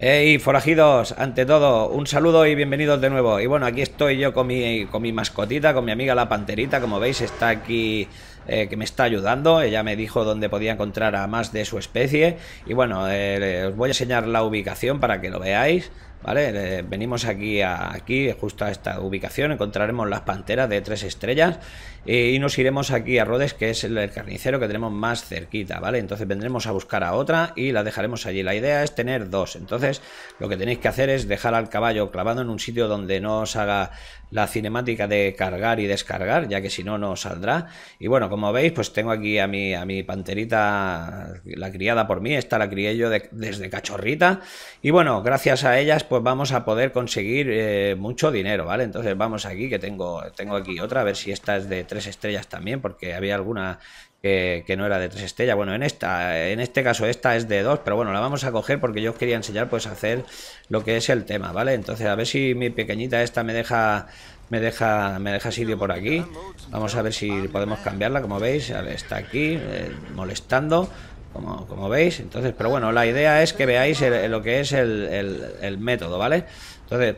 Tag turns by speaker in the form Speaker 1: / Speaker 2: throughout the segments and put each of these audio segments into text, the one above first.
Speaker 1: Hey, forajidos, ante todo, un saludo y bienvenidos de nuevo. Y bueno, aquí estoy yo con mi, con mi mascotita, con mi amiga la panterita, como veis, está aquí eh, que me está ayudando. Ella me dijo dónde podía encontrar a más de su especie. Y bueno, eh, os voy a enseñar la ubicación para que lo veáis. ¿Vale? venimos aquí, aquí, justo a esta ubicación, encontraremos las panteras de tres estrellas y, nos iremos aquí a Rodes, que es el, carnicero que tenemos más cerquita, ¿vale? Entonces vendremos a buscar a otra y la dejaremos allí. La idea es tener dos, entonces lo que tenéis que hacer es dejar al caballo clavado en un sitio donde no os haga la cinemática de cargar y descargar, ya que si no, no saldrá. Y bueno, como como veis, pues tengo aquí a mi, a mi panterita, la criada por mí, esta la crié yo desde cachorrita. Y bueno, gracias a ellas, pues vamos a poder conseguir eh, mucho dinero, ¿vale? Entonces vamos aquí, que tengo, tengo aquí otra, a ver si esta es de tres estrellas también, porque había alguna que, no era de tres estrellas. Bueno, en esta, en este caso esta es de dos, pero bueno, la vamos a coger porque yo os quería enseñar pues hacer lo que es el tema, ¿vale? Entonces a ver si mi pequeñita esta me deja me deja me deja sitio por aquí. Vamos a ver si podemos cambiarla, como veis, está aquí eh, molestando. Como, veis, entonces, pero bueno, la idea es que veáis lo que es el, método, ¿vale? Entonces,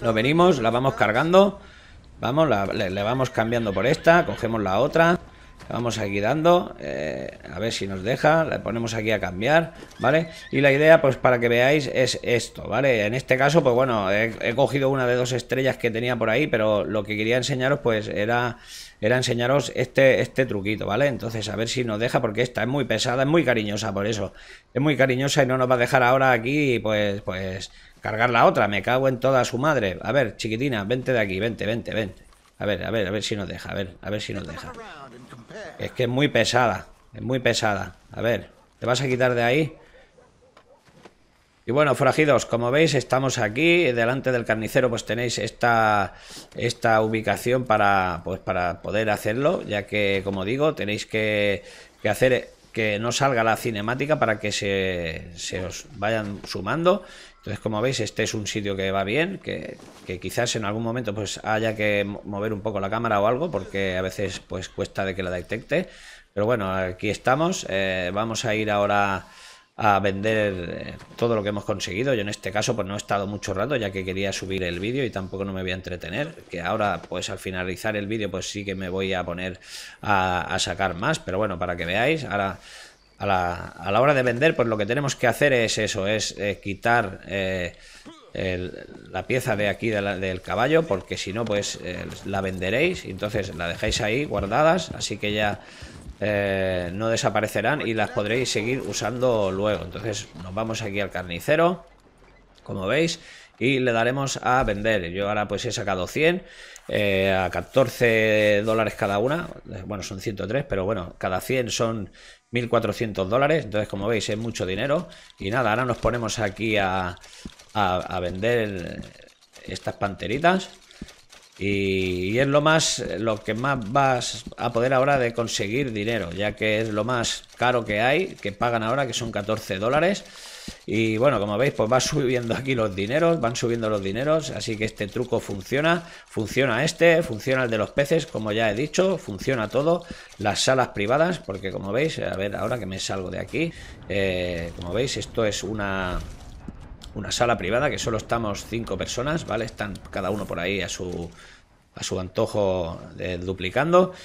Speaker 1: lo venimos, la vamos cargando, vamos, la, le vamos cambiando por esta, cogemos la otra, vamos aquí dando, eh, a ver si nos deja, le ponemos aquí a cambiar, ¿vale? Y la idea, pues para que veáis, es esto, ¿vale? En este caso, pues bueno, he, cogido una de dos estrellas que tenía por ahí, pero lo que quería enseñaros, pues era, era enseñaros este, este truquito, ¿vale? Entonces, a ver si nos deja, porque esta es muy pesada, es muy cariñosa, por eso. Es muy cariñosa y no nos va a dejar ahora aquí, pues, pues, cargar la otra, me cago en toda su madre. A ver, chiquitina, vente de aquí, vente, vente, vente. A ver, a ver, a ver si nos deja, a ver, a ver si nos deja. Es que es muy pesada, es muy pesada. A ver, ¿te vas a quitar de ahí? Y bueno, forajidos, como veis, estamos aquí, delante del carnicero, pues tenéis esta, esta ubicación para, pues, para poder hacerlo, ya que, como digo, tenéis que, hacer que no salga la cinemática para que se, se os vayan sumando entonces, como veis, este es un sitio que va bien, que, quizás en algún momento pues haya que mover un poco la cámara o algo, porque a veces pues cuesta de que la detecte. Pero bueno, aquí estamos. Eh, vamos a ir ahora a vender eh, todo lo que hemos conseguido. Yo en este caso pues no he estado mucho rato ya que quería subir el vídeo y tampoco no me voy a entretener. Que ahora pues al finalizar el vídeo pues sí que me voy a poner a, a sacar más. Pero bueno, para que veáis, ahora a la, hora de vender, pues lo que tenemos que hacer es eso, es eh, quitar eh, la pieza de aquí del caballo, porque si no, pues eh, la venderéis, entonces la dejáis ahí guardadas, así que ya no desaparecerán y las podréis seguir usando luego. Entonces nos vamos aquí al carnicero como veis, y le daremos a vender. Yo ahora pues he sacado 100 eh, a 14 dólares cada una, bueno son 103, pero bueno, cada 100 son 1.400 dólares, entonces como veis es mucho dinero. Y nada, ahora nos ponemos aquí a, a, vender estas panteritas. Y, y, es lo más lo que más vas a poder ahora de conseguir dinero, ya que es lo más caro que hay, que pagan ahora, que son 14 dólares. Y bueno, como veis, pues va subiendo aquí los dineros, van subiendo los dineros, así que este truco funciona, funciona este, funciona el de los peces, como ya he dicho, funciona todo, las salas privadas, porque como veis, a ver, ahora que me salgo de aquí, eh, como veis, esto es una sala privada que solo estamos cinco personas, ¿vale? Están cada uno por ahí a su antojo eh, duplicando